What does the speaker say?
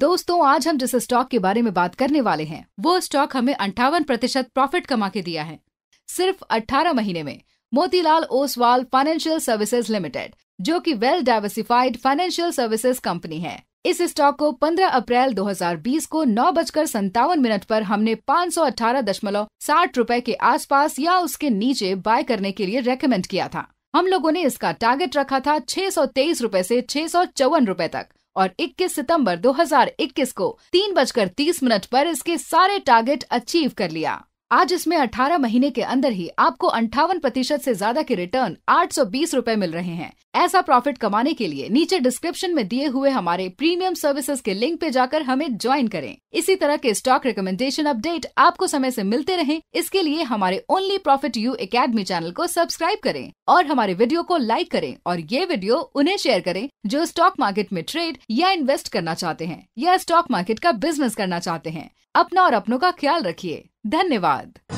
दोस्तों आज हम जिस स्टॉक के बारे में बात करने वाले हैं वो स्टॉक हमें अंठावन प्रतिशत प्रॉफिट कमा के दिया है सिर्फ 18 महीने में Motilal Oswal financial services limited जो कि well diversified financial services company है इस स्टॉक को 15 अप्रैल 2020 को नौ बजकर संतावन मिनट पर हमने पाँच सौ अठारह दशमलव साठ रूपए के आसपास या उसके नीचे बाय करने के लिए रेकमेंड किया था हम लोगों ने इसका टारगेट रखा था छह सौ तेईस रूपए ऐसी छह सौ चौवन रूपए तक और 21 सितंबर 2021 को तीन बजकर तीस मिनट पर इसके सारे टारगेट अचीव कर लिया आज इसमें 18 महीने के अंदर ही आपको अंठावन प्रतिशत ऐसी ज्यादा के रिटर्न आठ सौ मिल रहे हैं ऐसा प्रॉफिट कमाने के लिए नीचे डिस्क्रिप्शन में दिए हुए हमारे प्रीमियम सर्विसेज के लिंक पे जाकर हमें ज्वाइन करें इसी तरह के स्टॉक रिकमेंडेशन अपडेट आपको समय से मिलते रहे इसके लिए हमारे only profit you academy channel को सब्सक्राइब करें और हमारे वीडियो को लाइक करें और ये वीडियो उन्हें शेयर करें जो स्टॉक मार्केट में ट्रेड या इन्वेस्ट करना चाहते हैं या स्टॉक मार्केट का बिजनेस करना चाहते हैं अपना और अपनों का ख्याल रखिए धन्यवाद